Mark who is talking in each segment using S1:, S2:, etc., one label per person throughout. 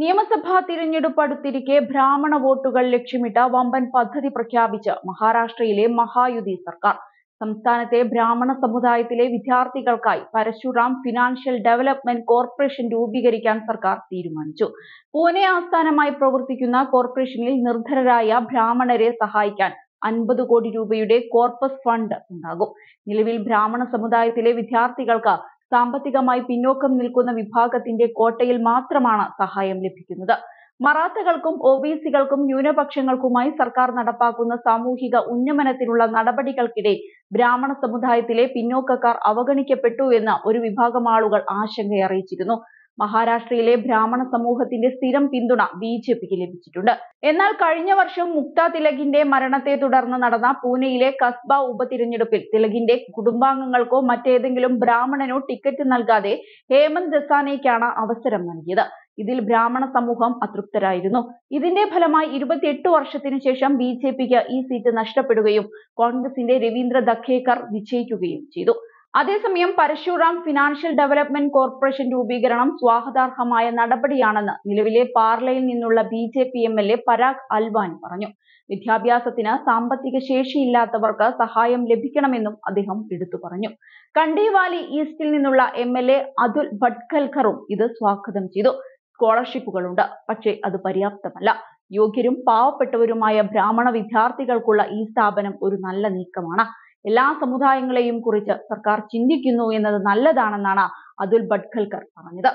S1: നിയമസഭാ തിരഞ്ഞെടുപ്പ് അടുത്തിരിക്കെ ബ്രാഹ്മണ വോട്ടുകൾ ലക്ഷ്യമിട്ട വമ്പൻ പദ്ധതി പ്രഖ്യാപിച്ച് മഹാരാഷ്ട്രയിലെ മഹായുതി സർക്കാർ സംസ്ഥാനത്തെ ബ്രാഹ്മണ സമുദായത്തിലെ വിദ്യാർത്ഥികൾക്കായി പരശുറാം ഫിനാൻഷ്യൽ ഡെവലപ്മെന്റ് കോർപ്പറേഷൻ രൂപീകരിക്കാൻ സർക്കാർ തീരുമാനിച്ചു പൂനെ ആസ്ഥാനമായി പ്രവർത്തിക്കുന്ന കോർപ്പറേഷനിൽ നിർധരരായ ബ്രാഹ്മണരെ സഹായിക്കാൻ അൻപത് കോടി രൂപയുടെ കോർപ്പസ് ഫണ്ട് ഉണ്ടാകും നിലവിൽ ബ്രാഹ്മണ സമുദായത്തിലെ വിദ്യാർത്ഥികൾക്ക് സാമ്പത്തികമായി പിന്നോക്കം നിൽക്കുന്ന വിഭാഗത്തിന്റെ കോട്ടയിൽ മാത്രമാണ് സഹായം ലഭിക്കുന്നത് മറാത്തകൾക്കും ഒ ബി സികൾക്കും ന്യൂനപക്ഷങ്ങൾക്കുമായി സർക്കാർ നടപ്പാക്കുന്ന സാമൂഹിക ഉന്നമനത്തിനുള്ള നടപടികൾക്കിടെ ബ്രാഹ്മണ സമുദായത്തിലെ പിന്നോക്കക്കാർ അവഗണിക്കപ്പെട്ടു എന്ന് ഒരു വിഭാഗം ആളുകൾ ആശങ്കയറിയിച്ചിരുന്നു മഹാരാഷ്ട്രയിലെ ബ്രാഹ്മണ സമൂഹത്തിന്റെ സ്ഥിരം പിന്തുണ ബി ജെ പിക്ക് ലഭിച്ചിട്ടുണ്ട് എന്നാൽ കഴിഞ്ഞ വർഷം മുക്ത തിലകിന്റെ മരണത്തെ തുടർന്ന് നടന്ന പൂനെയിലെ കസ്ബ ഉപതിരഞ്ഞെടുപ്പിൽ തിലകിന്റെ കുടുംബാംഗങ്ങൾക്കോ മറ്റേതെങ്കിലും ബ്രാഹ്മണനോ ടിക്കറ്റ് നൽകാതെ ഹേമന്ത് ദസാനയ്ക്കാണ് അവസരം നൽകിയത് ഇതിൽ ബ്രാഹ്മണ സമൂഹം അതൃപ്തരായിരുന്നു ഇതിന്റെ ഫലമായി ഇരുപത്തിയെട്ട് വർഷത്തിനു ശേഷം ബി ജെ പിക്ക് ഈ സീറ്റ് നഷ്ടപ്പെടുകയും കോൺഗ്രസിന്റെ രവീന്ദ്ര ദഖേക്കർ വിജയിക്കുകയും ചെയ്തു അതേസമയം പരശുറാം ഫിനാൻഷ്യൽ ഡെവലപ്മെന്റ് കോർപ്പറേഷൻ രൂപീകരണം സ്വാഗതാർഹമായ നടപടിയാണെന്ന് നിലവിലെ പാർലയിൽ നിന്നുള്ള B J P M L A Parag Alwan പറഞ്ഞു വിദ്യാഭ്യാസത്തിന് സാമ്പത്തിക ശേഷിയില്ലാത്തവർക്ക് സഹായം ലഭിക്കണമെന്നും അദ്ദേഹം എടുത്തു പറഞ്ഞു കണ്ടിവാലി ഈസ്റ്റിൽ നിന്നുള്ള എം എൽ എ അതുൽ ഭട്കൽക്കറും ഇത് സ്വാഗതം ചെയ്തു സ്കോളർഷിപ്പുകളുണ്ട് പക്ഷേ അത് പര്യാപ്തമല്ല യോഗ്യരും പാവപ്പെട്ടവരുമായ ബ്രാഹ്മണ വിദ്യാർത്ഥികൾക്കുള്ള ഈ സ്ഥാപനം ഒരു നല്ല നീക്കമാണ് എല്ലാ സമുദായങ്ങളെയും കുറിച്ച് സർക്കാർ ചിന്തിക്കുന്നു എന്നത് നല്ലതാണെന്നാണ് അതുൽ ഭട്കൽക്കർ പറഞ്ഞത്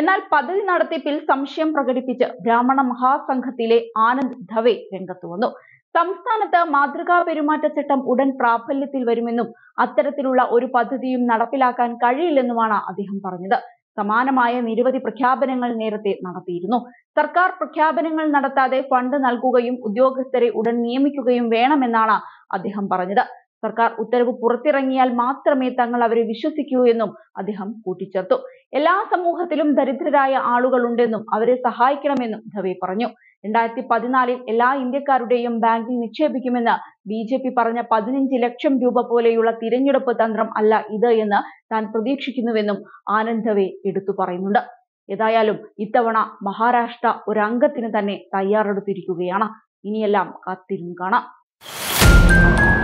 S1: എന്നാൽ പദ്ധതി നടത്തിപ്പിൽ സംശയം പ്രകടിപ്പിച്ച് ബ്രാഹ്മണ മഹാസംഘത്തിലെ ആനന്ദ് ധവേ രംഗത്തു വന്നു സംസ്ഥാനത്ത് മാതൃകാ പെരുമാറ്റച്ചട്ടം ഉടൻ പ്രാബല്യത്തിൽ വരുമെന്നും അത്തരത്തിലുള്ള ഒരു പദ്ധതിയും നടപ്പിലാക്കാൻ കഴിയില്ലെന്നുമാണ് അദ്ദേഹം പറഞ്ഞത് സമാനമായ നിരവധി പ്രഖ്യാപനങ്ങൾ നേരത്തെ നടത്തിയിരുന്നു സർക്കാർ പ്രഖ്യാപനങ്ങൾ നടത്താതെ ഫണ്ട് നൽകുകയും ഉദ്യോഗസ്ഥരെ ഉടൻ നിയമിക്കുകയും വേണമെന്നാണ് അദ്ദേഹം പറഞ്ഞത് സർക്കാർ ഉത്തരവ് പുറത്തിറങ്ങിയാൽ മാത്രമേ തങ്ങൾ അവരെ വിശ്വസിക്കൂ എന്നും അദ്ദേഹം കൂട്ടിച്ചേർത്തു എല്ലാ സമൂഹത്തിലും ദരിദ്രരായ ആളുകൾ ഉണ്ടെന്നും അവരെ സഹായിക്കണമെന്നും ദവെ പറഞ്ഞു രണ്ടായിരത്തി പതിനാലിൽ എല്ലാ ഇന്ത്യക്കാരുടെയും ബാങ്കിൽ നിക്ഷേപിക്കുമെന്ന് ബി ജെ പി പറഞ്ഞ പതിനഞ്ച് ലക്ഷം രൂപ പോലെയുള്ള തിരഞ്ഞെടുപ്പ് തന്ത്രം അല്ല ഇത് എന്ന് താൻ പ്രതീക്ഷിക്കുന്നുവെന്നും ആനന്ദ് ദവെ എടുത്തു പറയുന്നുണ്ട് ഏതായാലും ഇത്തവണ മഹാരാഷ്ട്ര ഒരംഗത്തിന് തന്നെ തയ്യാറെടുത്തിരിക്കുകയാണ് ഇനിയെല്ലാം കാത്തിരുന്നു കാണാം